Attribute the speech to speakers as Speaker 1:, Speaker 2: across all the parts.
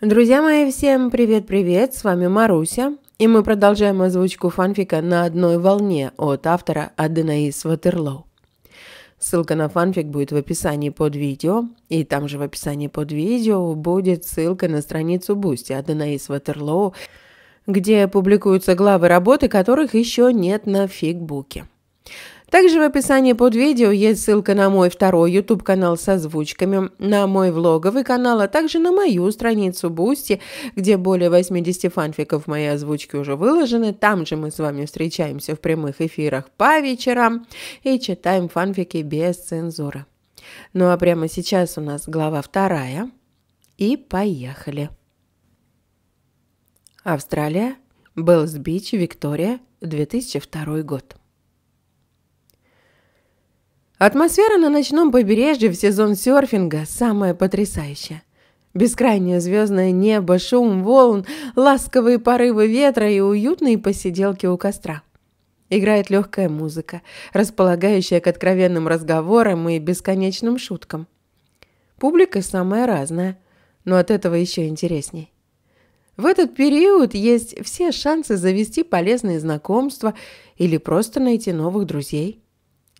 Speaker 1: Друзья мои, всем привет-привет, с вами Маруся, и мы продолжаем озвучку фанфика «На одной волне» от автора Аденаис Ватерлоу. Ссылка на фанфик будет в описании под видео, и там же в описании под видео будет ссылка на страницу Бусти Аденаис Ватерлоу, где публикуются главы работы, которых еще нет на фигбуке. Также в описании под видео есть ссылка на мой второй YouTube канал со озвучками, на мой влоговый канал, а также на мою страницу Бусти, где более 80 фанфиков моей озвучки уже выложены. Там же мы с вами встречаемся в прямых эфирах по вечерам и читаем фанфики без цензуры. Ну а прямо сейчас у нас глава вторая. И поехали. Австралия, Белсбич, Виктория, 2002 год. Атмосфера на ночном побережье в сезон серфинга самая потрясающая. Бескрайнее звездное небо, шум волн, ласковые порывы ветра и уютные посиделки у костра. Играет легкая музыка, располагающая к откровенным разговорам и бесконечным шуткам. Публика самая разная, но от этого еще интересней. В этот период есть все шансы завести полезные знакомства или просто найти новых друзей.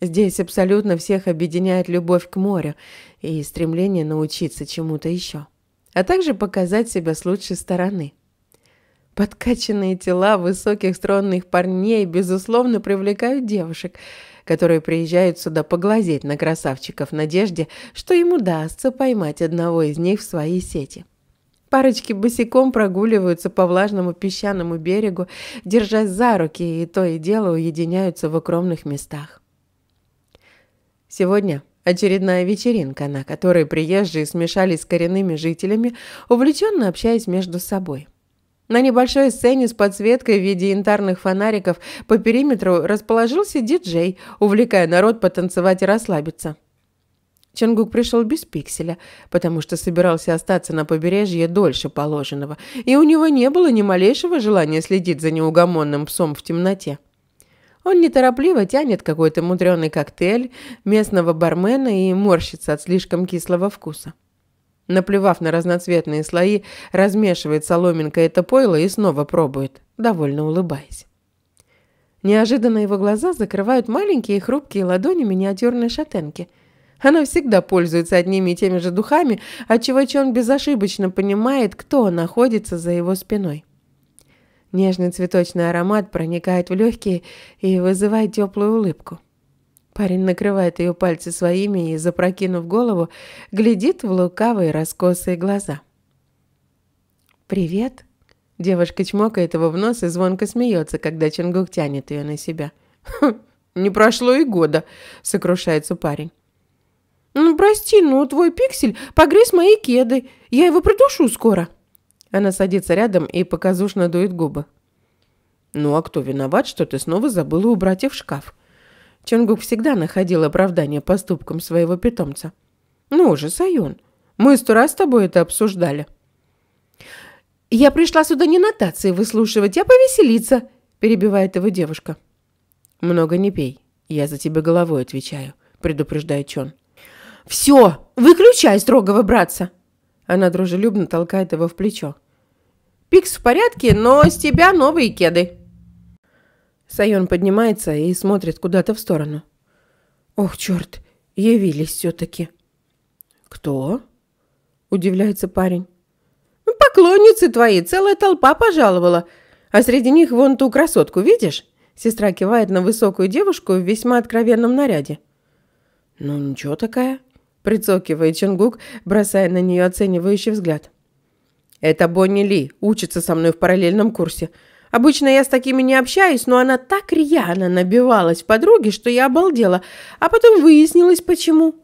Speaker 1: Здесь абсолютно всех объединяет любовь к морю и стремление научиться чему-то еще, а также показать себя с лучшей стороны. Подкачанные тела высоких стройных парней, безусловно, привлекают девушек, которые приезжают сюда поглазеть на красавчиков в надежде, что им удастся поймать одного из них в свои сети. Парочки босиком прогуливаются по влажному песчаному берегу, держась за руки, и то и дело уединяются в укромных местах. Сегодня очередная вечеринка, на которой приезжие смешались с коренными жителями, увлеченно общаясь между собой. На небольшой сцене с подсветкой в виде янтарных фонариков по периметру расположился диджей, увлекая народ потанцевать и расслабиться. Чангук пришел без пикселя, потому что собирался остаться на побережье дольше положенного, и у него не было ни малейшего желания следить за неугомонным псом в темноте. Он неторопливо тянет какой-то мудреный коктейль местного бармена и морщится от слишком кислого вкуса. Наплевав на разноцветные слои, размешивает соломинка это пойло и снова пробует, довольно улыбаясь. Неожиданно его глаза закрывают маленькие хрупкие ладони миниатюрной шатенки. Она всегда пользуется одними и теми же духами, отчего Чон безошибочно понимает, кто находится за его спиной. Нежный цветочный аромат проникает в легкие и вызывает теплую улыбку. Парень накрывает ее пальцы своими и, запрокинув голову, глядит в лукавые раскосые глаза. «Привет!» Девушка чмокает его в нос и звонко смеется, когда Чингук тянет ее на себя. «Хм, «Не прошло и года», — сокрушается парень. «Ну, прости, но ну, твой пиксель погрыз мои кеды. Я его придушу скоро». Она садится рядом и показушно дует губы. «Ну а кто виноват, что ты снова забыла убрать их в шкаф?» Чонгук всегда находил оправдание поступкам своего питомца. «Ну же, Саюн, мы сто раз с тобой это обсуждали». «Я пришла сюда не нотации выслушивать, а повеселиться», – перебивает его девушка. «Много не пей, я за тебя головой отвечаю», – предупреждает Чон. «Все, выключай строгого братца!» Она дружелюбно толкает его в плечо. «Пикс в порядке, но с тебя новые кеды». Сайон поднимается и смотрит куда-то в сторону. «Ох, черт, явились все-таки». «Кто?» – удивляется парень. «Ну, «Поклонницы твои, целая толпа пожаловала. А среди них вон ту красотку, видишь?» Сестра кивает на высокую девушку в весьма откровенном наряде. «Ну, ничего такая», Прицокивает Чингук, бросая на нее оценивающий взгляд. «Это Бонни Ли, учится со мной в параллельном курсе. Обычно я с такими не общаюсь, но она так рьяно набивалась в подруги, что я обалдела, а потом выяснилось, почему».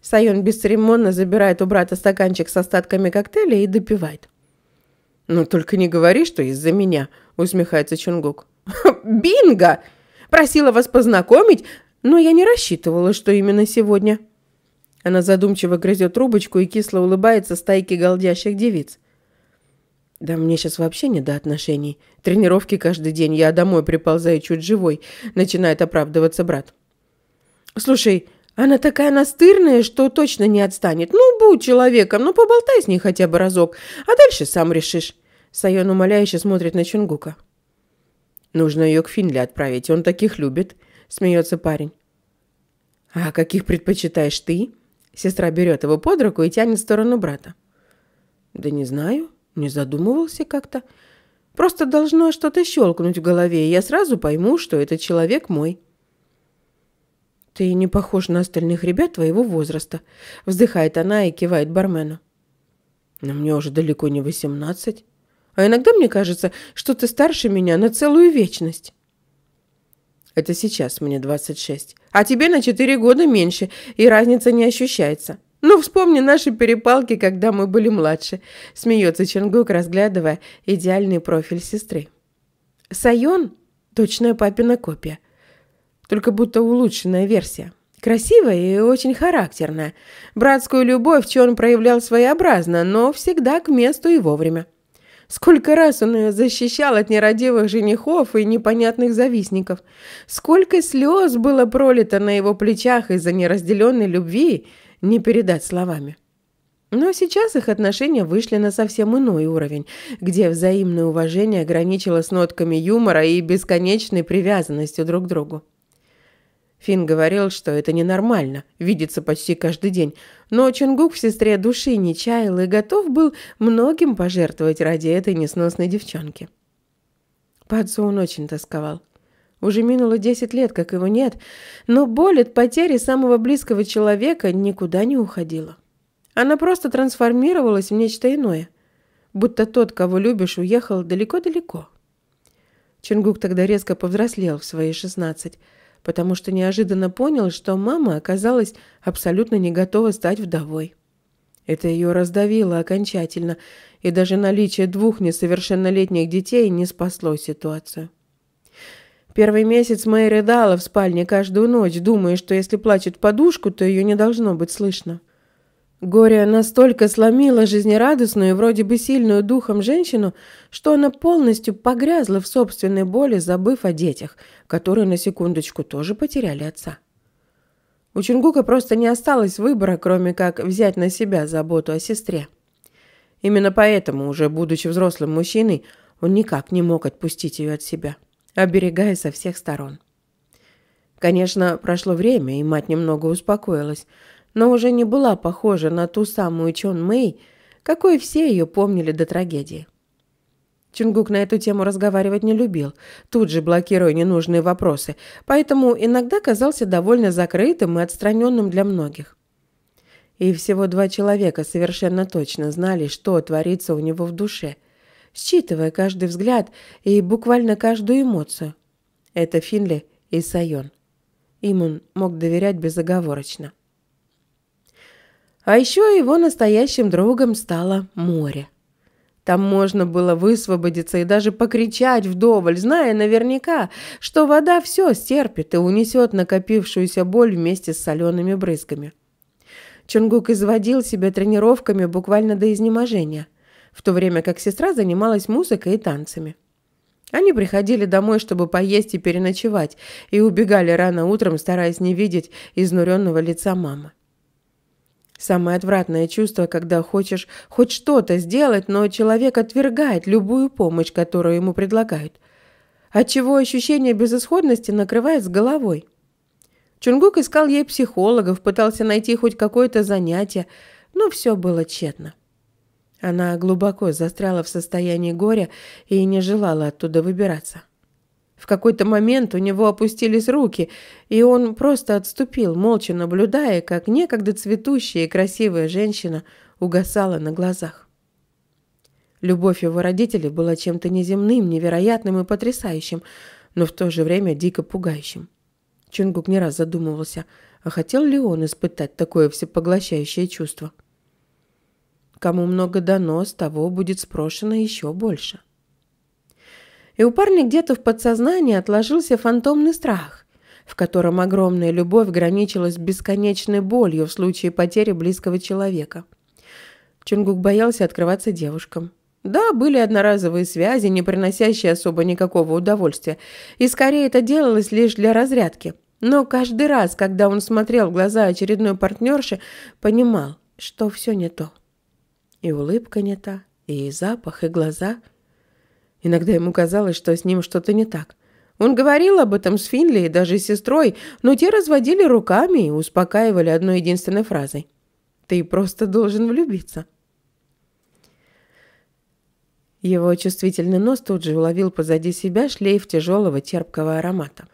Speaker 1: Сайон бесцеремонно забирает у брата стаканчик с остатками коктейля и допивает. «Ну, только не говори, что из-за меня», — усмехается Чунгук. «Бинго! Просила вас познакомить, но я не рассчитывала, что именно сегодня». Она задумчиво грызет трубочку и кисло улыбается стайке голдящих девиц. Да мне сейчас вообще не до отношений. Тренировки каждый день, я домой приползаю чуть живой, начинает оправдываться брат. Слушай, она такая настырная, что точно не отстанет. Ну, будь человеком, ну поболтай с ней хотя бы разок, а дальше сам решишь. Сайон умоляюще смотрит на Чунгука. Нужно ее к Финле отправить, он таких любит, смеется парень. А каких предпочитаешь ты? Сестра берет его под руку и тянет в сторону брата. «Да не знаю, не задумывался как-то. Просто должно что-то щелкнуть в голове, и я сразу пойму, что этот человек мой». «Ты не похож на остальных ребят твоего возраста», — вздыхает она и кивает бармену. «Но мне уже далеко не восемнадцать. А иногда мне кажется, что ты старше меня на целую вечность». Это сейчас мне 26. А тебе на 4 года меньше, и разница не ощущается. Ну, вспомни наши перепалки, когда мы были младше. Смеется Ченгук, разглядывая идеальный профиль сестры. Сайон – точная папина копия. Только будто улучшенная версия. Красивая и очень характерная. Братскую любовь Чон проявлял своеобразно, но всегда к месту и вовремя. Сколько раз он ее защищал от нерадивых женихов и непонятных завистников. Сколько слез было пролито на его плечах из-за неразделенной любви, не передать словами. Но сейчас их отношения вышли на совсем иной уровень, где взаимное уважение ограничило с нотками юмора и бесконечной привязанностью друг к другу. Фин говорил, что это ненормально, видится почти каждый день. Но Чунгук в сестре души не чаял и готов был многим пожертвовать ради этой несносной девчонки. По он очень тосковал. Уже минуло десять лет, как его нет, но боль от потери самого близкого человека никуда не уходила. Она просто трансформировалась в нечто иное, будто тот, кого любишь, уехал далеко-далеко. Чунгук тогда резко повзрослел в свои шестнадцать потому что неожиданно понял, что мама оказалась абсолютно не готова стать вдовой. Это ее раздавило окончательно, и даже наличие двух несовершеннолетних детей не спасло ситуацию. Первый месяц Мэй рыдала в спальне каждую ночь, думая, что если плачет подушку, то ее не должно быть слышно. Горе настолько сломило жизнерадостную и вроде бы сильную духом женщину, что она полностью погрязла в собственной боли, забыв о детях, которые на секундочку тоже потеряли отца. У Чингука просто не осталось выбора, кроме как взять на себя заботу о сестре. Именно поэтому, уже будучи взрослым мужчиной, он никак не мог отпустить ее от себя, оберегая со всех сторон. Конечно, прошло время, и мать немного успокоилась – но уже не была похожа на ту самую Чон Мэй, какой все ее помнили до трагедии. Чунгук на эту тему разговаривать не любил, тут же блокируя ненужные вопросы, поэтому иногда казался довольно закрытым и отстраненным для многих. И всего два человека совершенно точно знали, что творится у него в душе, считывая каждый взгляд и буквально каждую эмоцию. Это Финли и Сайон. Им он мог доверять безоговорочно. А еще его настоящим другом стало море. Там можно было высвободиться и даже покричать вдоволь, зная наверняка, что вода все стерпит и унесет накопившуюся боль вместе с солеными брызгами. Чунгук изводил себя тренировками буквально до изнеможения, в то время как сестра занималась музыкой и танцами. Они приходили домой, чтобы поесть и переночевать, и убегали рано утром, стараясь не видеть изнуренного лица мамы. Самое отвратное чувство, когда хочешь хоть что-то сделать, но человек отвергает любую помощь, которую ему предлагают. Отчего ощущение безысходности накрывает с головой. Чунгук искал ей психологов, пытался найти хоть какое-то занятие, но все было тщетно. Она глубоко застряла в состоянии горя и не желала оттуда выбираться. В какой-то момент у него опустились руки, и он просто отступил, молча наблюдая, как некогда цветущая и красивая женщина угасала на глазах. Любовь его родителей была чем-то неземным, невероятным и потрясающим, но в то же время дико пугающим. Чунгук не раз задумывался, а хотел ли он испытать такое всепоглощающее чувство? Кому много дано, с того будет спрошено еще больше. — и у парня где-то в подсознании отложился фантомный страх, в котором огромная любовь граничила бесконечной болью в случае потери близкого человека. Чунгук боялся открываться девушкам. Да, были одноразовые связи, не приносящие особо никакого удовольствия, и скорее это делалось лишь для разрядки. Но каждый раз, когда он смотрел в глаза очередной партнерши, понимал, что все не то. И улыбка не та, и запах, и глаза – Иногда ему казалось, что с ним что-то не так. Он говорил об этом с Финли и даже с сестрой, но те разводили руками и успокаивали одной единственной фразой. «Ты просто должен влюбиться». Его чувствительный нос тут же уловил позади себя шлейф тяжелого терпкого аромата.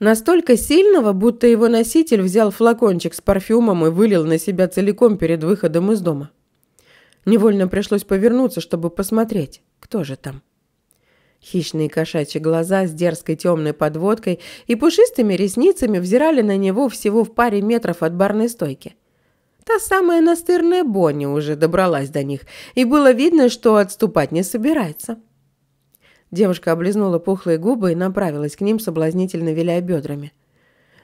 Speaker 1: Настолько сильного, будто его носитель взял флакончик с парфюмом и вылил на себя целиком перед выходом из дома. Невольно пришлось повернуться, чтобы посмотреть, кто же там. Хищные кошачьи глаза с дерзкой темной подводкой и пушистыми ресницами взирали на него всего в паре метров от барной стойки. Та самая настырная Бонни уже добралась до них, и было видно, что отступать не собирается. Девушка облизнула пухлые губы и направилась к ним, соблазнительно виляя бедрами.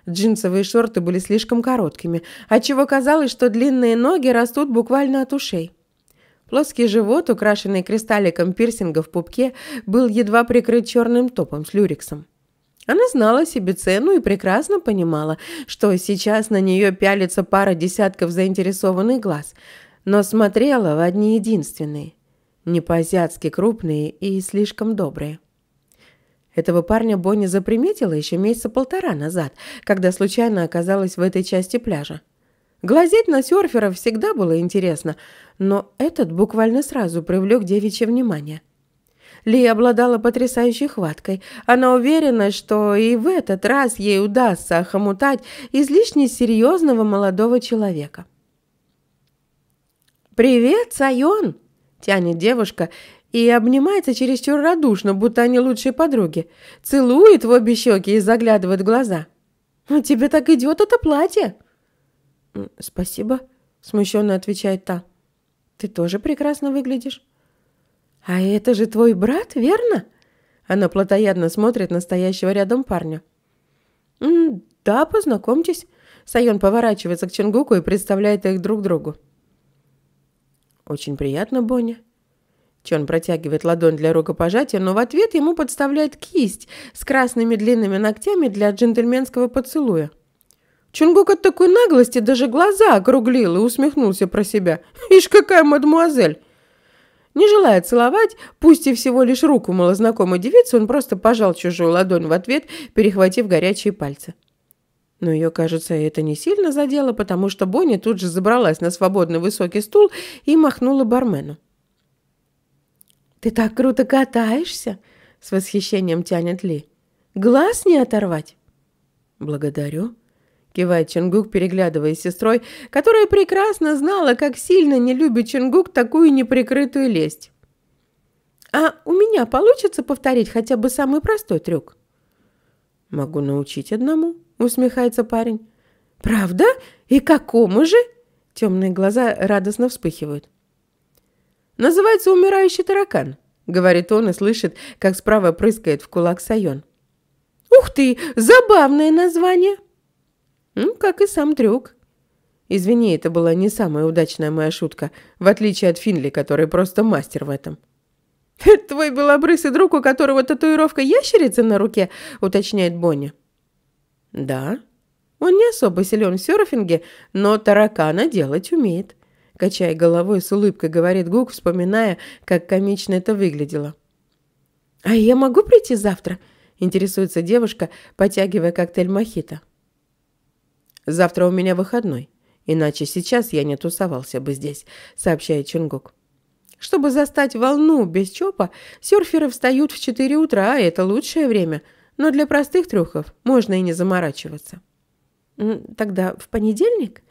Speaker 1: Джинсовые шорты были слишком короткими, отчего казалось, что длинные ноги растут буквально от ушей. Плоский живот, украшенный кристалликом пирсинга в пупке, был едва прикрыт черным топом с люрексом. Она знала себе цену и прекрасно понимала, что сейчас на нее пялится пара десятков заинтересованных глаз, но смотрела в одни единственные, не по-азиатски крупные и слишком добрые. Этого парня Бонни заприметила еще месяца полтора назад, когда случайно оказалась в этой части пляжа. Глазеть на серферов всегда было интересно – но этот буквально сразу привлек девичье внимание. Ли обладала потрясающей хваткой. Она уверена, что и в этот раз ей удастся охомутать излишне серьезного молодого человека. «Привет, Сайон!» – тянет девушка и обнимается чересчур радушно, будто они лучшие подруги. Целует в обе щеки и заглядывает в глаза. «Тебе так идет это платье!» «Спасибо», – смущенно отвечает та. Ты тоже прекрасно выглядишь. А это же твой брат, верно? Она плотоядно смотрит на стоящего рядом парня. да, познакомьтесь. Сайон поворачивается к Чингуку и представляет их друг другу. Очень приятно, Боня. Чон протягивает ладонь для рукопожатия, но в ответ ему подставляет кисть с красными длинными ногтями для джентльменского поцелуя. Чунгук от такой наглости даже глаза округлил и усмехнулся про себя. «Ишь, какая мадмуазель!» Не желая целовать, пусть и всего лишь руку малознакомой девицы, он просто пожал чужую ладонь в ответ, перехватив горячие пальцы. Но ее, кажется, это не сильно задело, потому что Бонни тут же забралась на свободный высокий стул и махнула бармену. «Ты так круто катаешься!» — с восхищением тянет Ли. «Глаз не оторвать!» «Благодарю!» кивает Чингук, переглядываясь с сестрой, которая прекрасно знала, как сильно не любит Чингук такую неприкрытую лесть. «А у меня получится повторить хотя бы самый простой трюк?» «Могу научить одному», — усмехается парень. «Правда? И какому же?» Темные глаза радостно вспыхивают. «Называется «Умирающий таракан», — говорит он и слышит, как справа прыскает в кулак Сайон. «Ух ты! Забавное название!» Ну, как и сам трюк. Извини, это была не самая удачная моя шутка, в отличие от Финли, который просто мастер в этом. «Твой белобрысый друг, у которого татуировка ящерицы на руке», — уточняет Бонни. «Да. Он не особо силен в серфинге, но таракана делать умеет», — качая головой с улыбкой говорит Гук, вспоминая, как комично это выглядело. «А я могу прийти завтра?» — интересуется девушка, потягивая коктейль мохито. «Завтра у меня выходной, иначе сейчас я не тусовался бы здесь», — сообщает Чунгук. Чтобы застать волну без чопа, серферы встают в 4 утра, а это лучшее время. Но для простых трюхов можно и не заморачиваться. «Тогда в понедельник?»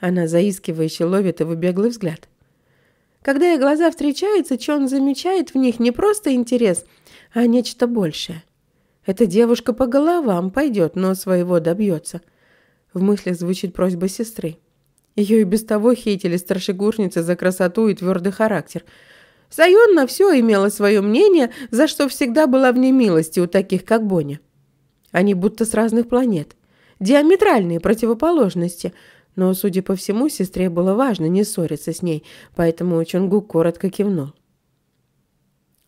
Speaker 1: Она заискивающе ловит его беглый взгляд. Когда их глаза встречаются, Чон замечает в них не просто интерес, а нечто большее. Эта девушка по головам пойдет, но своего добьется – в мыслях звучит просьба сестры. Ее и без того хейтили старшегурницы за красоту и твердый характер. Сайон на все имела свое мнение, за что всегда была в немилости у таких, как Боня. Они будто с разных планет. Диаметральные противоположности. Но, судя по всему, сестре было важно не ссориться с ней, поэтому Чунгу коротко кивнул.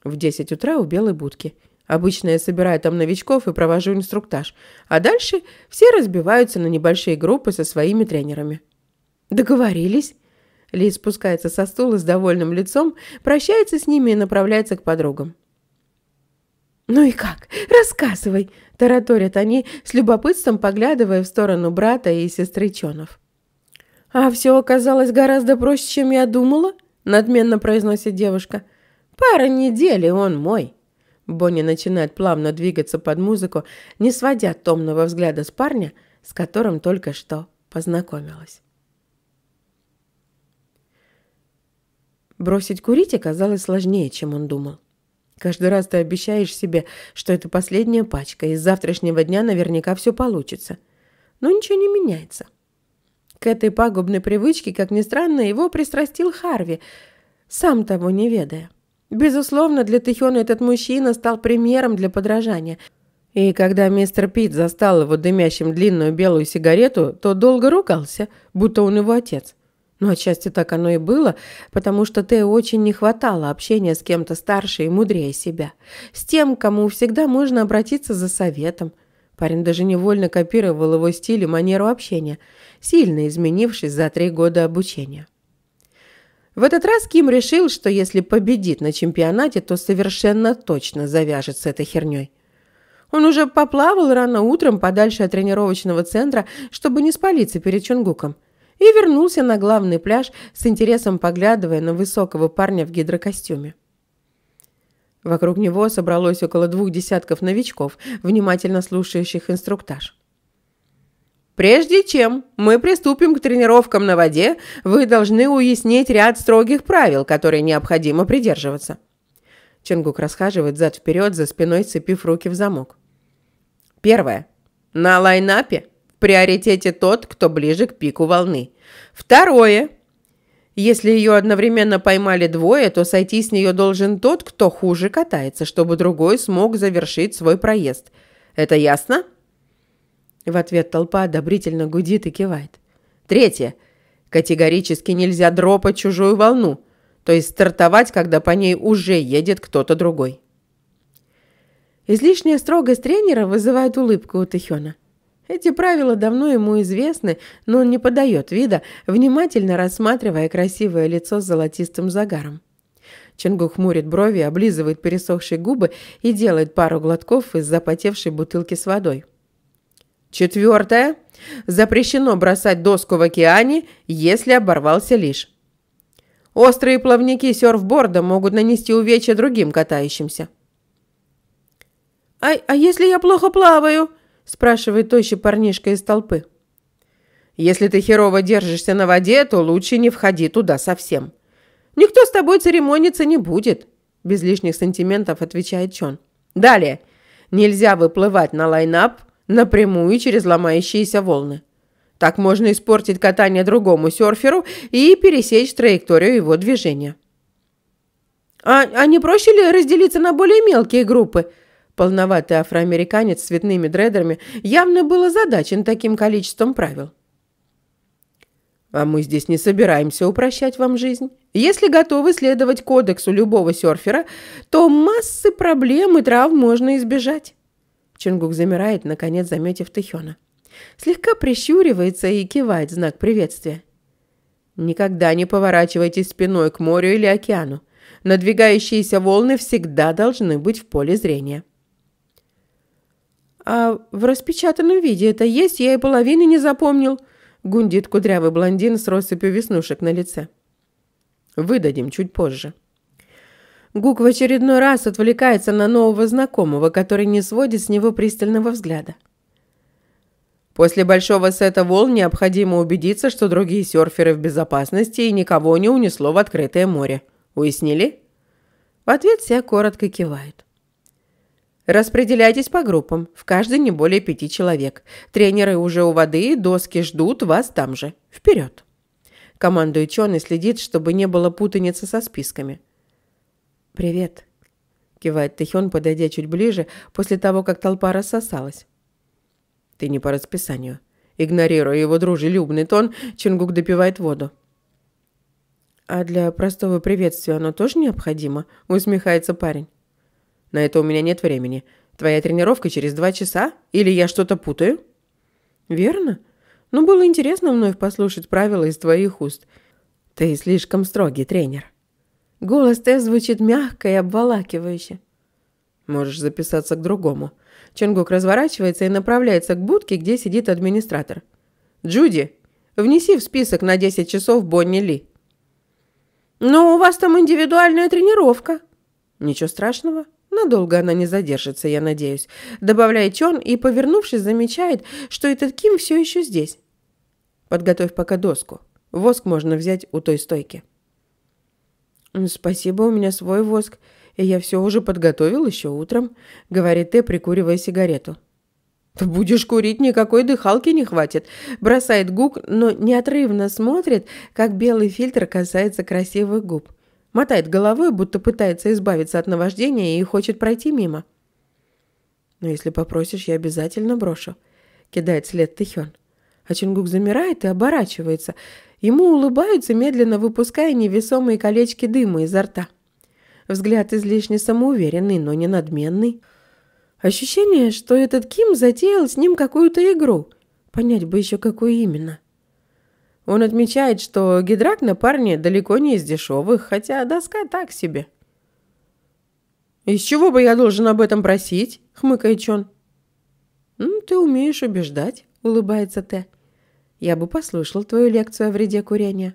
Speaker 1: В десять утра у белой будки – Обычно я собираю там новичков и провожу инструктаж. А дальше все разбиваются на небольшие группы со своими тренерами. Договорились? Ли спускается со стула с довольным лицом, прощается с ними и направляется к подругам. «Ну и как? Рассказывай!» – тараторят они, с любопытством поглядывая в сторону брата и сестры Чонов. «А все оказалось гораздо проще, чем я думала», – надменно произносит девушка. «Пара недель, и он мой». Бонни начинает плавно двигаться под музыку, не сводя томного взгляда с парня, с которым только что познакомилась. Бросить курить оказалось сложнее, чем он думал. Каждый раз ты обещаешь себе, что это последняя пачка, и с завтрашнего дня наверняка все получится. Но ничего не меняется. К этой пагубной привычке, как ни странно, его пристрастил Харви, сам того не ведая. Безусловно, для Тэхёна этот мужчина стал примером для подражания. И когда мистер Пит застал его дымящим длинную белую сигарету, то долго ругался, будто он его отец. Но отчасти так оно и было, потому что Тэ очень не хватало общения с кем-то старше и мудрее себя, с тем, кому всегда можно обратиться за советом. Парень даже невольно копировал его стиль и манеру общения, сильно изменившись за три года обучения. В этот раз Ким решил, что если победит на чемпионате, то совершенно точно завяжет с этой херней. Он уже поплавал рано утром подальше от тренировочного центра, чтобы не спалиться перед Чунгуком, и вернулся на главный пляж с интересом поглядывая на высокого парня в гидрокостюме. Вокруг него собралось около двух десятков новичков, внимательно слушающих инструктаж. Прежде чем мы приступим к тренировкам на воде, вы должны уяснить ряд строгих правил, которые необходимо придерживаться. Ченгук расхаживает зад-вперед, за спиной цепив руки в замок. Первое. На лайнапе в приоритете тот, кто ближе к пику волны. Второе. Если ее одновременно поймали двое, то сойти с нее должен тот, кто хуже катается, чтобы другой смог завершить свой проезд. Это ясно? В ответ толпа одобрительно гудит и кивает. Третье. Категорически нельзя дропать чужую волну, то есть стартовать, когда по ней уже едет кто-то другой. Излишняя строгость тренера вызывает улыбку у Тихёна. Эти правила давно ему известны, но он не подает вида, внимательно рассматривая красивое лицо с золотистым загаром. Ченгу хмурит брови, облизывает пересохшие губы и делает пару глотков из запотевшей бутылки с водой. Четвертое. Запрещено бросать доску в океане, если оборвался лишь. Острые плавники серфборда могут нанести увечья другим катающимся. «А, а если я плохо плаваю?» – спрашивает тощий парнишка из толпы. «Если ты херово держишься на воде, то лучше не входи туда совсем. Никто с тобой церемониться не будет», – без лишних сантиментов отвечает Чон. «Далее. Нельзя выплывать на лайнап напрямую через ломающиеся волны. Так можно испортить катание другому серферу и пересечь траекторию его движения. «А, а не проще ли разделиться на более мелкие группы?» Полноватый афроамериканец с цветными дредерами явно был озадачен таким количеством правил. «А мы здесь не собираемся упрощать вам жизнь. Если готовы следовать кодексу любого серфера, то массы проблем и трав можно избежать». Чингук замирает, наконец заметив Тэхёна. Слегка прищуривается и кивает знак приветствия. «Никогда не поворачивайтесь спиной к морю или океану. Надвигающиеся волны всегда должны быть в поле зрения». «А в распечатанном виде это есть, я и половины не запомнил», – гундит кудрявый блондин с россыпью веснушек на лице. «Выдадим чуть позже», Гук в очередной раз отвлекается на нового знакомого, который не сводит с него пристального взгляда. После большого сета волн необходимо убедиться, что другие серферы в безопасности и никого не унесло в открытое море. Уяснили? В ответ все коротко кивают. Распределяйтесь по группам, в каждой не более пяти человек. Тренеры уже у воды, доски ждут вас там же. Вперед! Командует Чон и следит, чтобы не было путаницы со списками. «Привет», — кивает Тэхён, подойдя чуть ближе, после того, как толпа рассосалась. «Ты не по расписанию». Игнорируя его дружелюбный тон, Чингук допивает воду. «А для простого приветствия оно тоже необходимо?» – усмехается парень. «На это у меня нет времени. Твоя тренировка через два часа? Или я что-то путаю?» «Верно. Но было интересно вновь послушать правила из твоих уст. Ты слишком строгий тренер». Голос ТЭ звучит мягко и обволакивающе. «Можешь записаться к другому». Чонгук разворачивается и направляется к будке, где сидит администратор. «Джуди, внеси в список на 10 часов Бонни Ли». «Но у вас там индивидуальная тренировка». «Ничего страшного. Надолго она не задержится, я надеюсь», добавляет Чон и, повернувшись, замечает, что этот Ким все еще здесь. «Подготовь пока доску. Воск можно взять у той стойки». «Спасибо, у меня свой воск, и я все уже подготовил еще утром», — говорит Т, прикуривая сигарету. «Будешь курить, никакой дыхалки не хватит», — бросает Гук, но неотрывно смотрит, как белый фильтр касается красивых губ. Мотает головой, будто пытается избавиться от наваждения и хочет пройти мимо. «Но если попросишь, я обязательно брошу», — кидает след Тихён. А Чингук замирает и оборачивается. Ему улыбаются, медленно выпуская невесомые колечки дыма изо рта. Взгляд излишне самоуверенный, но не надменный. Ощущение, что этот Ким затеял с ним какую-то игру. Понять бы еще, какую именно. Он отмечает, что гидрак на парне далеко не из дешевых, хотя доска так себе. «Из чего бы я должен об этом просить?» — хмыкает Чон. «Ну, ты умеешь убеждать». – улыбается Т. «Я бы послушал твою лекцию о вреде курения».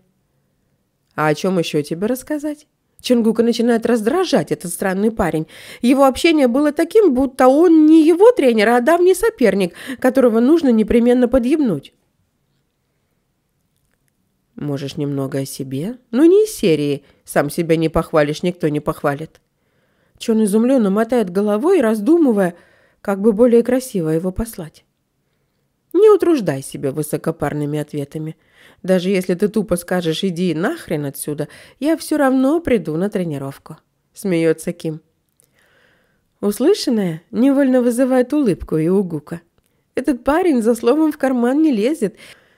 Speaker 1: «А о чем еще тебе рассказать?» Чингука начинает раздражать этот странный парень. Его общение было таким, будто он не его тренер, а давний соперник, которого нужно непременно подъебнуть. Можешь немного о себе, но ну, не из серии. Сам себя не похвалишь, никто не похвалит. Чон изумленно мотает головой, раздумывая, как бы более красиво его послать. Не утруждай себя высокопарными ответами. Даже если ты тупо скажешь «иди нахрен отсюда», я все равно приду на тренировку», – смеется Ким. Услышанное невольно вызывает улыбку и угука. Этот парень за словом в карман не лезет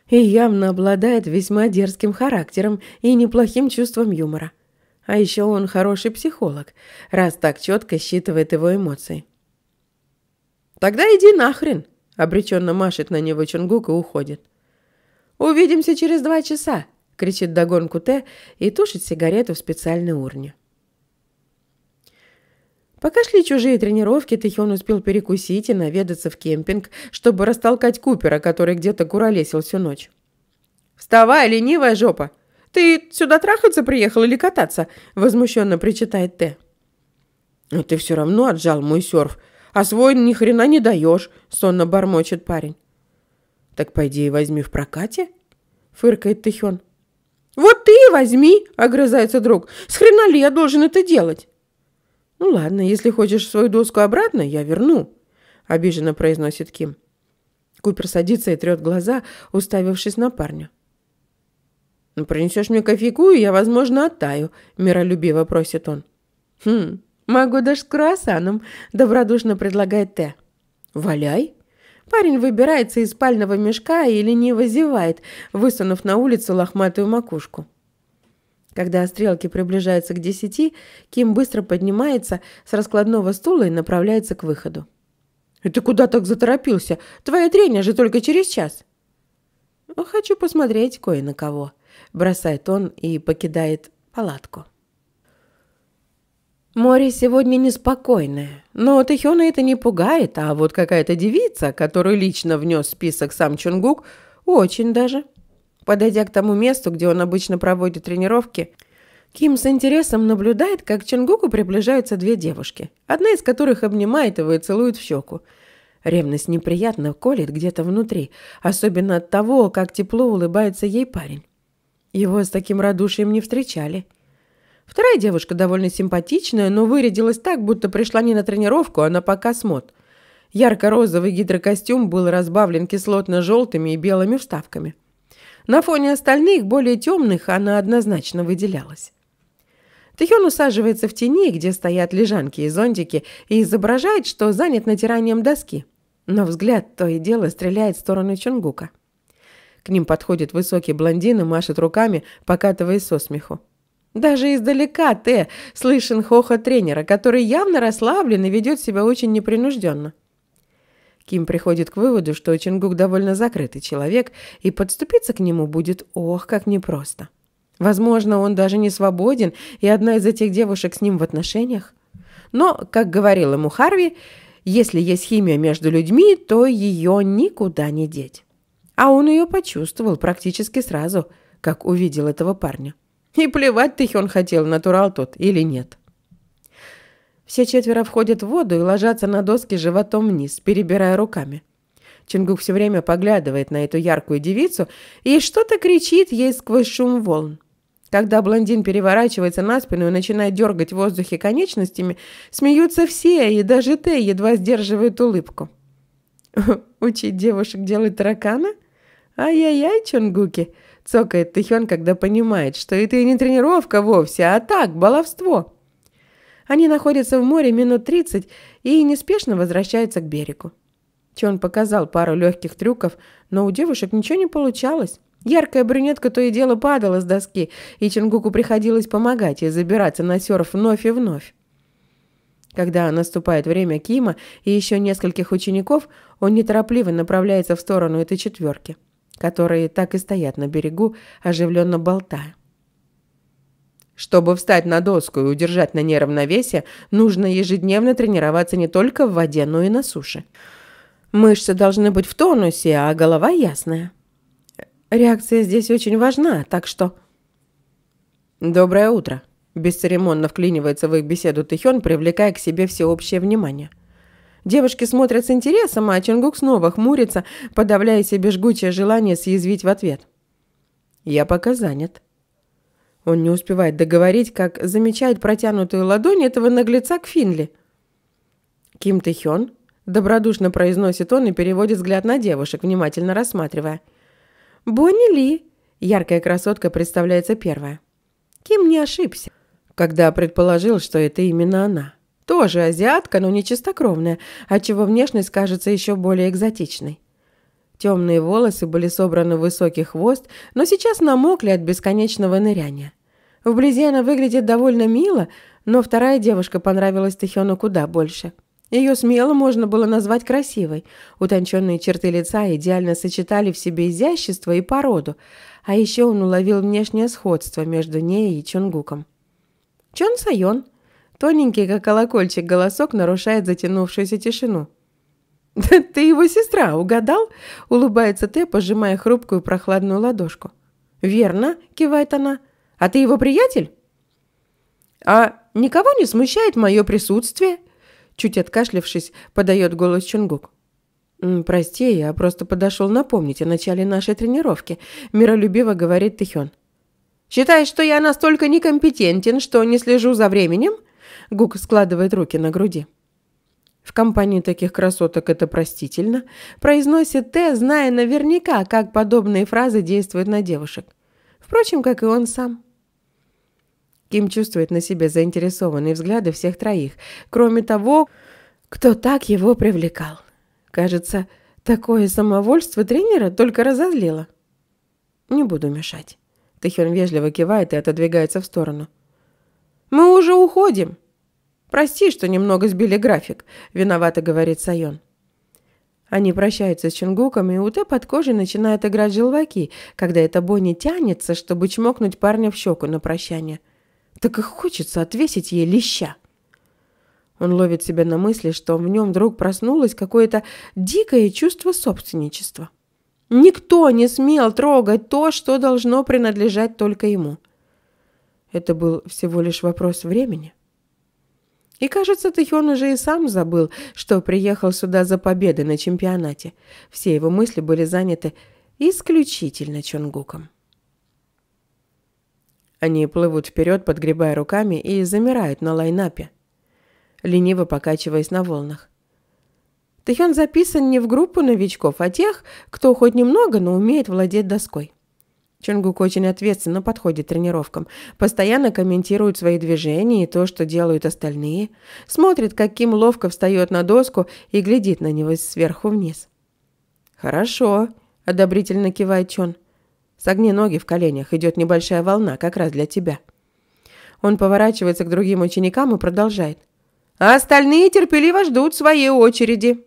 Speaker 1: и явно обладает весьма дерзким характером и неплохим чувством юмора. А еще он хороший психолог, раз так четко считывает его эмоции. «Тогда иди нахрен!» Обреченно машет на него Чунгук и уходит. «Увидимся через два часа!» — кричит догонку Т и тушит сигарету в специальной урне. Пока шли чужие тренировки, Тэхён успел перекусить и наведаться в кемпинг, чтобы растолкать Купера, который где-то куролесил всю ночь. «Вставай, ленивая жопа! Ты сюда трахаться приехал или кататься?» — возмущенно причитает Т. «Но «А ты все равно отжал мой серф», а свой ни хрена не даешь», — сонно бормочет парень. «Так пойди и возьми в прокате», — фыркает Тихен. «Вот ты и возьми!» – огрызается друг. «С хрена ли я должен это делать?» «Ну ладно, если хочешь свою доску обратно, я верну», – обиженно произносит Ким. Купер садится и трет глаза, уставившись на парня. Ну, «Принесешь мне кофейку, и я, возможно, оттаю», – миролюбиво просит он. «Хм, «Могу даже с круассаном», – добродушно предлагает Т. «Валяй». Парень выбирается из спального мешка и лениво зевает, высунув на улицу лохматую макушку. Когда стрелки приближаются к десяти, Ким быстро поднимается с раскладного стула и направляется к выходу. «Э, ты куда так заторопился? Твоя тренер же только через час!» «Хочу посмотреть кое на кого», – бросает он и покидает палатку. Море сегодня неспокойное, но Тэхёна это не пугает, а вот какая-то девица, которую лично внес в список сам Чунгук, очень даже. Подойдя к тому месту, где он обычно проводит тренировки, Ким с интересом наблюдает, как к Чунгуку приближаются две девушки, одна из которых обнимает его и целует в щеку. Ревность неприятно колет где-то внутри, особенно от того, как тепло улыбается ей парень. Его с таким радушием не встречали. Вторая девушка довольно симпатичная, но вырядилась так, будто пришла не на тренировку, а на показ мод. Ярко-розовый гидрокостюм был разбавлен кислотно-желтыми и белыми вставками. На фоне остальных, более темных, она однозначно выделялась. Тэхён усаживается в тени, где стоят лежанки и зонтики, и изображает, что занят натиранием доски. Но взгляд то и дело стреляет в сторону Чунгука. К ним подходит высокий блондин и машет руками, покатываясь со смеху. Даже издалека Т слышен хохот тренера, который явно расслаблен и ведет себя очень непринужденно. Ким приходит к выводу, что Чингук довольно закрытый человек, и подступиться к нему будет ох, как непросто. Возможно, он даже не свободен, и одна из этих девушек с ним в отношениях. Но, как говорил ему Харви, если есть химия между людьми, то ее никуда не деть. А он ее почувствовал практически сразу, как увидел этого парня. И плевать ты он хотел, натурал тот или нет. Все четверо входят в воду и ложатся на доски животом вниз, перебирая руками. Чингук все время поглядывает на эту яркую девицу и что-то кричит ей сквозь шум волн. Когда блондин переворачивается на спину и начинает дергать в воздухе конечностями, смеются все, и даже Тэ едва сдерживает улыбку. «Учить девушек делать таракана? Ай-яй-яй, Чонгуки!» Цокает Тихен, когда понимает, что это и не тренировка вовсе, а так, баловство. Они находятся в море минут 30 и неспешно возвращаются к берегу. Чон показал пару легких трюков, но у девушек ничего не получалось. Яркая брюнетка то и дело падала с доски, и Чонгуку приходилось помогать ей забираться на серф вновь и вновь. Когда наступает время Кима и еще нескольких учеников, он неторопливо направляется в сторону этой четверки которые так и стоят на берегу, оживленно болтая. Чтобы встать на доску и удержать на ней равновесие, нужно ежедневно тренироваться не только в воде, но и на суше. Мышцы должны быть в тонусе, а голова ясная. Реакция здесь очень важна, так что... «Доброе утро», – бесцеремонно вклинивается в их беседу Тихён, привлекая к себе всеобщее внимание – Девушки смотрят с интересом, а Чингук снова хмурится, подавляя себе жгучее желание съязвить в ответ. «Я пока занят». Он не успевает договорить, как замечает протянутую ладонь этого наглеца к Финли. «Ким Тэхён добродушно произносит он и переводит взгляд на девушек, внимательно рассматривая. «Бонни Ли!» – яркая красотка представляется первая. Ким не ошибся, когда предположил, что это именно она. Тоже азиатка, но не чистокровная, отчего внешность кажется еще более экзотичной. Темные волосы были собраны в высокий хвост, но сейчас намокли от бесконечного ныряния. Вблизи она выглядит довольно мило, но вторая девушка понравилась Тихёну куда больше. Ее смело можно было назвать красивой. Утонченные черты лица идеально сочетали в себе изящество и породу, а еще он уловил внешнее сходство между ней и Чонгуком. Чон Сайон – Тоненький, как колокольчик, голосок нарушает затянувшуюся тишину. «Да ты его сестра, угадал?» – улыбается Т, пожимая хрупкую прохладную ладошку. «Верно», – кивает она. «А ты его приятель?» «А никого не смущает мое присутствие?» Чуть откашлившись, подает голос Чунгук. «Прости, я просто подошел напомнить о начале нашей тренировки», – миролюбиво говорит Тихён. «Считаешь, что я настолько некомпетентен, что не слежу за временем?» Гук складывает руки на груди. В компании таких красоток это простительно, произносит Т, зная наверняка, как подобные фразы действуют на девушек. Впрочем, как и он сам. Ким чувствует на себе заинтересованные взгляды всех троих, кроме того, кто так его привлекал. Кажется, такое самовольство тренера только разозлило. «Не буду мешать». Тэхён вежливо кивает и отодвигается в сторону. «Мы уже уходим!» «Прости, что немного сбили график», – виновато говорит Сайон. Они прощаются с Чингуком, и у Тэ под кожей начинают играть желваки, когда эта Бонни тянется, чтобы чмокнуть парня в щеку на прощание. Так и хочется отвесить ей леща. Он ловит себя на мысли, что в нем вдруг проснулось какое-то дикое чувство собственничества. Никто не смел трогать то, что должно принадлежать только ему. Это был всего лишь вопрос времени. И, кажется, Тэхён уже и сам забыл, что приехал сюда за победой на чемпионате. Все его мысли были заняты исключительно Чонгуком. Они плывут вперед, подгребая руками, и замирают на лайнапе, лениво покачиваясь на волнах. Тэхён записан не в группу новичков, а тех, кто хоть немного, но умеет владеть доской. Чонгук очень ответственно подходит к тренировкам, постоянно комментирует свои движения и то, что делают остальные, смотрит, каким ловко встает на доску и глядит на него сверху вниз. «Хорошо», – одобрительно кивает Чон. «Согни ноги в коленях, идет небольшая волна, как раз для тебя». Он поворачивается к другим ученикам и продолжает. «А остальные терпеливо ждут своей очереди».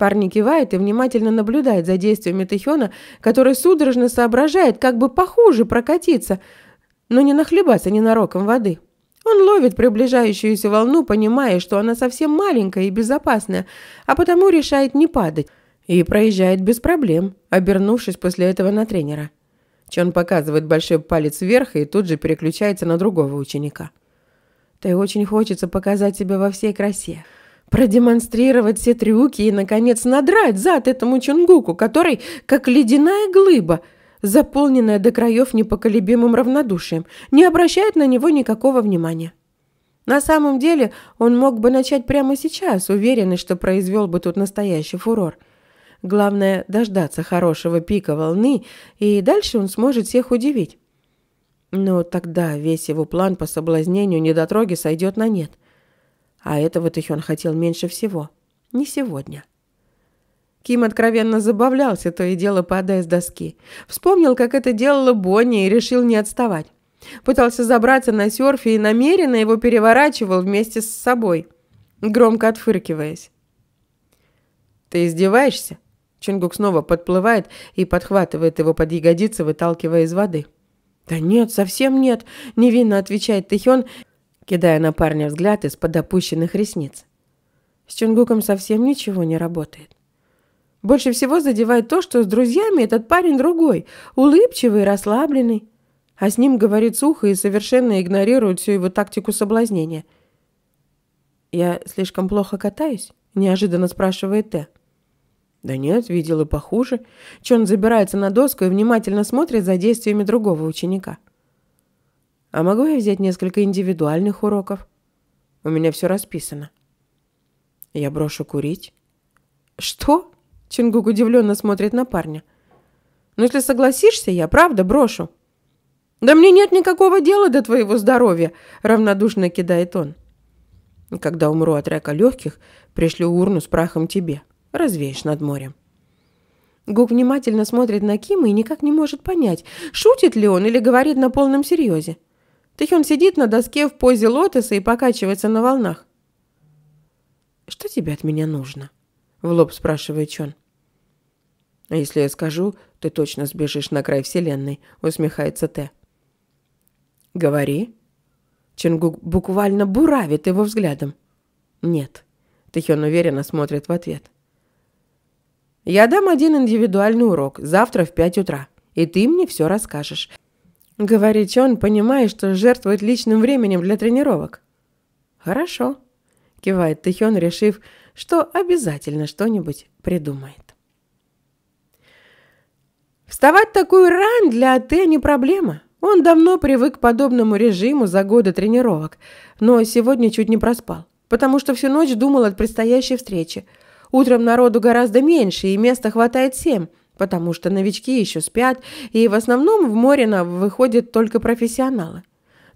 Speaker 1: Парни кивает и внимательно наблюдают за действиями Тихиона, который судорожно соображает, как бы похуже прокатиться, но не нахлебаться ненароком воды. Он ловит приближающуюся волну, понимая, что она совсем маленькая и безопасная, а потому решает не падать. И проезжает без проблем, обернувшись после этого на тренера. Чон показывает большой палец вверх и тут же переключается на другого ученика. «Ты очень хочется показать себя во всей красе», продемонстрировать все трюки и, наконец, надрать зад этому Чунгуку, который, как ледяная глыба, заполненная до краев непоколебимым равнодушием, не обращает на него никакого внимания. На самом деле он мог бы начать прямо сейчас, уверенный, что произвел бы тут настоящий фурор. Главное – дождаться хорошего пика волны, и дальше он сможет всех удивить. Но тогда весь его план по соблазнению недотроги сойдет на нет. А этого Тэхён хотел меньше всего. Не сегодня. Ким откровенно забавлялся, то и дело падая с доски. Вспомнил, как это делала Бонни, и решил не отставать. Пытался забраться на серфе и намеренно его переворачивал вместе с собой, громко отфыркиваясь. «Ты издеваешься?» Чунгук снова подплывает и подхватывает его под ягодицы, выталкивая из воды. «Да нет, совсем нет», – невинно отвечает Тэхён кидая на парня взгляд из-под опущенных ресниц. С Чунгуком совсем ничего не работает. Больше всего задевает то, что с друзьями этот парень другой, улыбчивый, расслабленный. А с ним говорит сухо и совершенно игнорирует всю его тактику соблазнения. «Я слишком плохо катаюсь?» – неожиданно спрашивает Т. «Да нет, видел и похуже». Чон забирается на доску и внимательно смотрит за действиями другого ученика – а могу я взять несколько индивидуальных уроков? У меня все расписано. Я брошу курить. Что? Чингук удивленно смотрит на парня. Но ну, если согласишься, я правда брошу. Да мне нет никакого дела до твоего здоровья, равнодушно кидает он. Когда умру от рака легких, пришлю урну с прахом тебе. Развеешь над морем. Гук внимательно смотрит на Кима и никак не может понять, шутит ли он или говорит на полном серьезе. Тэхён сидит на доске в позе лотоса и покачивается на волнах. «Что тебе от меня нужно?» — в лоб спрашивает Чон. «А если я скажу, ты точно сбежишь на край вселенной», — усмехается Тэ. «Говори». Чонгук буквально буравит его взглядом. «Нет». Тэхён уверенно смотрит в ответ. «Я дам один индивидуальный урок завтра в пять утра, и ты мне все расскажешь. Говорить он, понимая, что жертвует личным временем для тренировок. «Хорошо», – кивает Тэхён, решив, что обязательно что-нибудь придумает. Вставать такую рань для Атэ не проблема. Он давно привык к подобному режиму за годы тренировок, но сегодня чуть не проспал, потому что всю ночь думал о предстоящей встрече. Утром народу гораздо меньше, и места хватает всем – потому что новички еще спят, и в основном в море на выходят только профессионалы.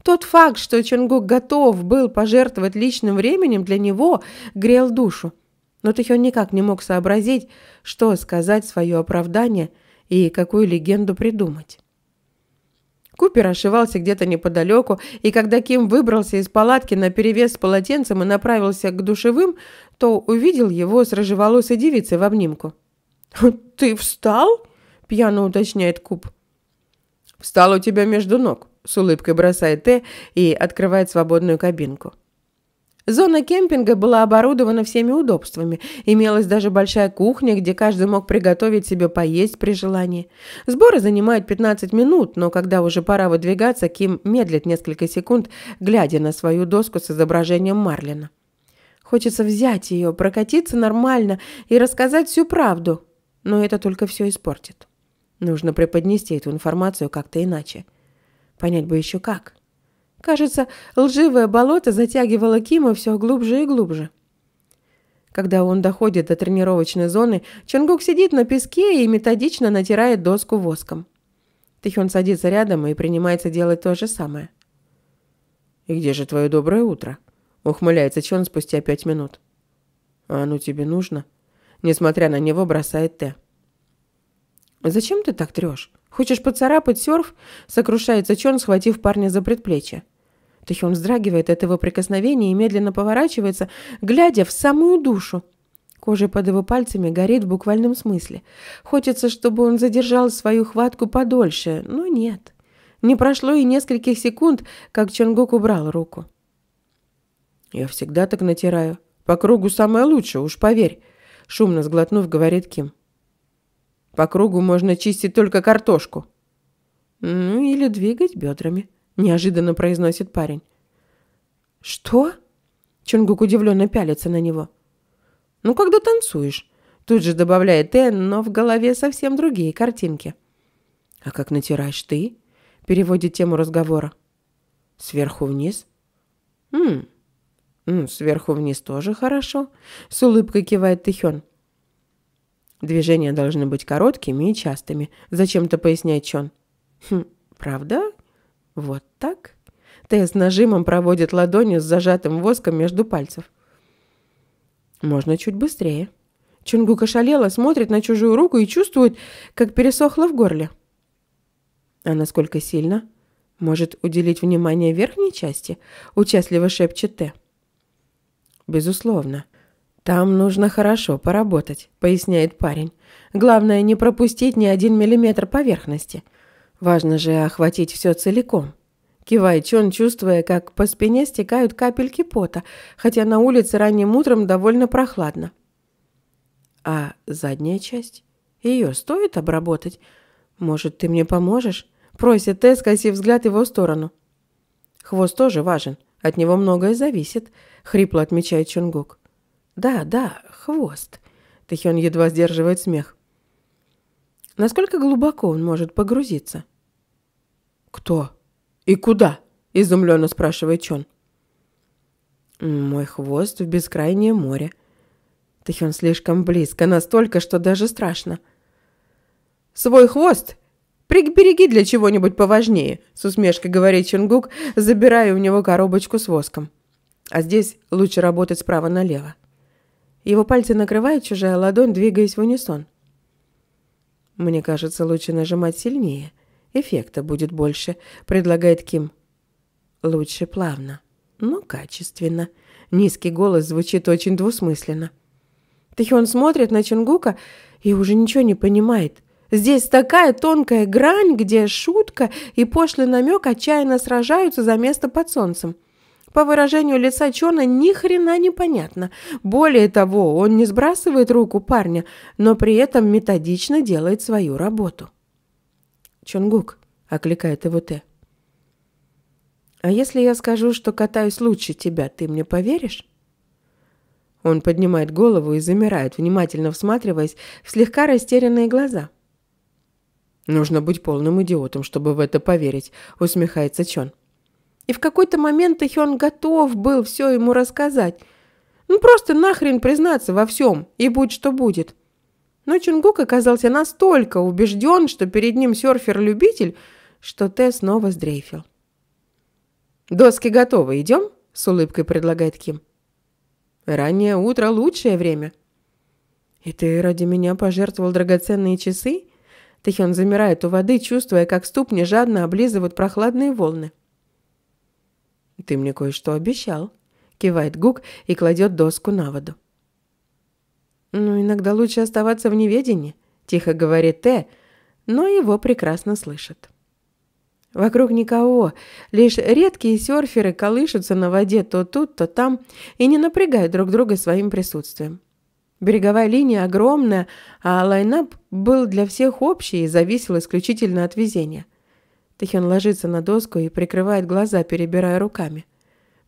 Speaker 1: Тот факт, что Чонгук готов был пожертвовать личным временем для него, грел душу. Но Тэхён никак не мог сообразить, что сказать свое оправдание и какую легенду придумать. Купер ошивался где-то неподалеку, и когда Ким выбрался из палатки на перевес с полотенцем и направился к душевым, то увидел его с рыжеволосой девицей в обнимку. «Ты встал?» – пьяно уточняет Куб. «Встал у тебя между ног», – с улыбкой бросает Т и открывает свободную кабинку. Зона кемпинга была оборудована всеми удобствами. Имелась даже большая кухня, где каждый мог приготовить себе поесть при желании. Сборы занимают 15 минут, но когда уже пора выдвигаться, Ким медлит несколько секунд, глядя на свою доску с изображением Марлина. Хочется взять ее, прокатиться нормально и рассказать всю правду но это только все испортит. Нужно преподнести эту информацию как-то иначе. Понять бы еще как. Кажется, лживое болото затягивало Кима все глубже и глубже. Когда он доходит до тренировочной зоны, Чонгук сидит на песке и методично натирает доску воском. Тихён садится рядом и принимается делать то же самое. «И где же твое доброе утро?» – ухмыляется Чон спустя пять минут. «А оно тебе нужно?» Несмотря на него, бросает Т. «Зачем ты так трешь? Хочешь поцарапать серф?» Сокрушается Чон, схватив парня за предплечье. Тахион вздрагивает от его прикосновения и медленно поворачивается, глядя в самую душу. Кожа под его пальцами горит в буквальном смысле. Хочется, чтобы он задержал свою хватку подольше, но нет. Не прошло и нескольких секунд, как Чонгук убрал руку. «Я всегда так натираю. По кругу самое лучшее, уж поверь», шумно сглотнув, говорит Ким. По кругу можно чистить только картошку. Ну, или двигать бедрами, неожиданно произносит парень. Что? Чунгук удивленно пялится на него. Ну, когда танцуешь. Тут же добавляет Энн, но в голове совсем другие картинки. А как натираешь ты? Переводит тему разговора. Сверху вниз? Ммм, Сверху вниз тоже хорошо, с улыбкой кивает Тихён. Движения должны быть короткими и частыми, зачем-то поясняет Чон. Хм, правда? Вот так? Тея с нажимом проводит ладонью с зажатым воском между пальцев. Можно чуть быстрее. Чунгук ошалела, смотрит на чужую руку и чувствует, как пересохло в горле. А насколько сильно? Может уделить внимание верхней части? Участливо шепчет Тея. Безусловно. Там нужно хорошо поработать, поясняет парень. Главное не пропустить ни один миллиметр поверхности. Важно же охватить все целиком. Кивает Чон, чувствуя, как по спине стекают капельки пота, хотя на улице ранним утром довольно прохладно. А задняя часть? Ее стоит обработать? Может, ты мне поможешь? Просит Тесс, косив взгляд его в сторону. Хвост тоже важен, от него многое зависит», — хрипло отмечает Чунгук. «Да, да, хвост». Тэхён едва сдерживает смех. «Насколько глубоко он может погрузиться?» «Кто? И куда?» — изумленно спрашивает Чон. «Мой хвост в бескрайнее море. Тэхён слишком близко, настолько, что даже страшно». «Свой хвост «Прибереги для чего-нибудь поважнее», – с усмешкой говорит Чунгук, забирая у него коробочку с воском. «А здесь лучше работать справа налево». Его пальцы накрывают чужая ладонь, двигаясь в унисон. «Мне кажется, лучше нажимать сильнее. Эффекта будет больше», – предлагает Ким. «Лучше плавно, но качественно». Низкий голос звучит очень двусмысленно. Тихион смотрит на Чунгука и уже ничего не понимает. Здесь такая тонкая грань, где шутка и пошлый намек отчаянно сражаются за место под солнцем. По выражению лица Чона ни хрена не понятно. Более того, он не сбрасывает руку парня, но при этом методично делает свою работу. «Чонгук», — окликает его Т. «А если я скажу, что катаюсь лучше тебя, ты мне поверишь?» Он поднимает голову и замирает, внимательно всматриваясь в слегка растерянные глаза. «Нужно быть полным идиотом, чтобы в это поверить», – усмехается Чон. И в какой-то момент Тэхён готов был все ему рассказать. Ну, просто нахрен признаться во всем, и будь что будет. Но Чунгук оказался настолько убежден, что перед ним серфер-любитель, что Тэ снова сдрейфил. «Доски готовы, идем?» – с улыбкой предлагает Ким. «Раннее утро – лучшее время». «И ты ради меня пожертвовал драгоценные часы?» Тэхён замирает у воды, чувствуя, как ступни жадно облизывают прохладные волны. «Ты мне кое-что обещал», — кивает Гук и кладет доску на воду. «Ну, иногда лучше оставаться в неведении», — тихо говорит Тэ, но его прекрасно слышат. Вокруг никого, лишь редкие серферы колышутся на воде то тут, то там и не напрягают друг друга своим присутствием. Береговая линия огромная, а лайнап был для всех общий и зависел исключительно от везения. Тихен ложится на доску и прикрывает глаза, перебирая руками.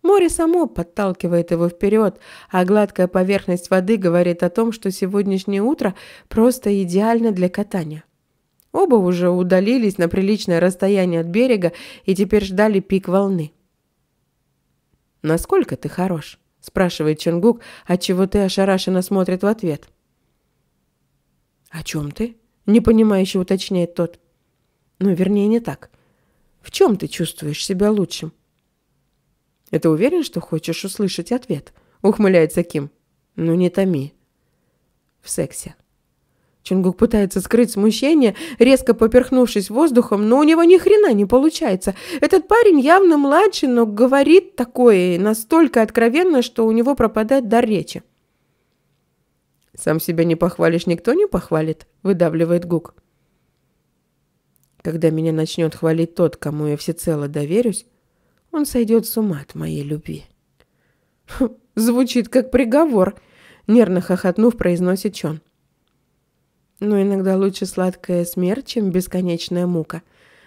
Speaker 1: Море само подталкивает его вперед, а гладкая поверхность воды говорит о том, что сегодняшнее утро просто идеально для катания. Оба уже удалились на приличное расстояние от берега и теперь ждали пик волны. «Насколько ты хорош?» спрашивает Чонгук, отчего ты ошарашенно смотрит в ответ. «О чем ты?» – непонимающе уточняет тот. «Ну, вернее, не так. В чем ты чувствуешь себя лучшим?» «Это уверен, что хочешь услышать ответ?» – ухмыляется Ким. «Ну, не томи». «В сексе», Чунгук пытается скрыть смущение, резко поперхнувшись воздухом, но у него ни хрена не получается. Этот парень явно младше, но говорит такое настолько откровенно, что у него пропадает дар речи. «Сам себя не похвалишь, никто не похвалит», — выдавливает Гук. «Когда меня начнет хвалить тот, кому я всецело доверюсь, он сойдет с ума от моей любви». «Хм, звучит как приговор, нервно хохотнув, произносит Чон. Но иногда лучше сладкая смерть, чем бесконечная мука.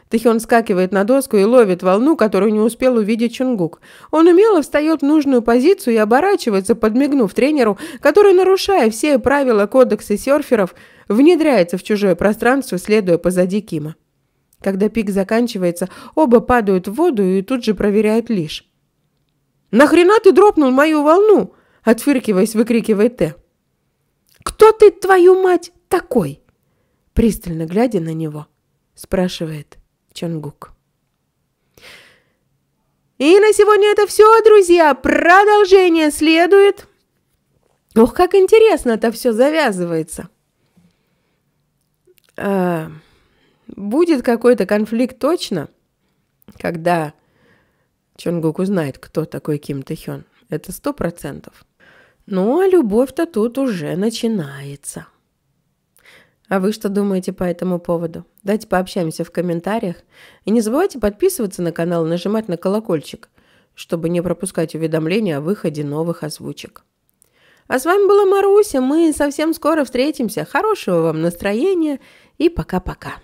Speaker 1: Тахион скакивает на доску и ловит волну, которую не успел увидеть Чунгук. Он умело встает в нужную позицию и оборачивается, подмигнув тренеру, который, нарушая все правила кодекса серферов, внедряется в чужое пространство, следуя позади Кима. Когда пик заканчивается, оба падают в воду и тут же проверяют лишь. «Нахрена ты дропнул мою волну?» – отфыркиваясь, выкрикивает Т. «Кто ты, твою мать?» такой?» Пристально глядя на него, спрашивает Чонгук. И на сегодня это все, друзья. Продолжение следует. Ох, как интересно это все завязывается. А, будет какой-то конфликт точно, когда Чонгук узнает, кто такой Ким Тэ Это сто процентов. Ну, а любовь-то тут уже начинается. А вы что думаете по этому поводу? Дайте пообщаемся в комментариях. И не забывайте подписываться на канал и нажимать на колокольчик, чтобы не пропускать уведомления о выходе новых озвучек. А с вами была Маруся. Мы совсем скоро встретимся. Хорошего вам настроения и пока-пока.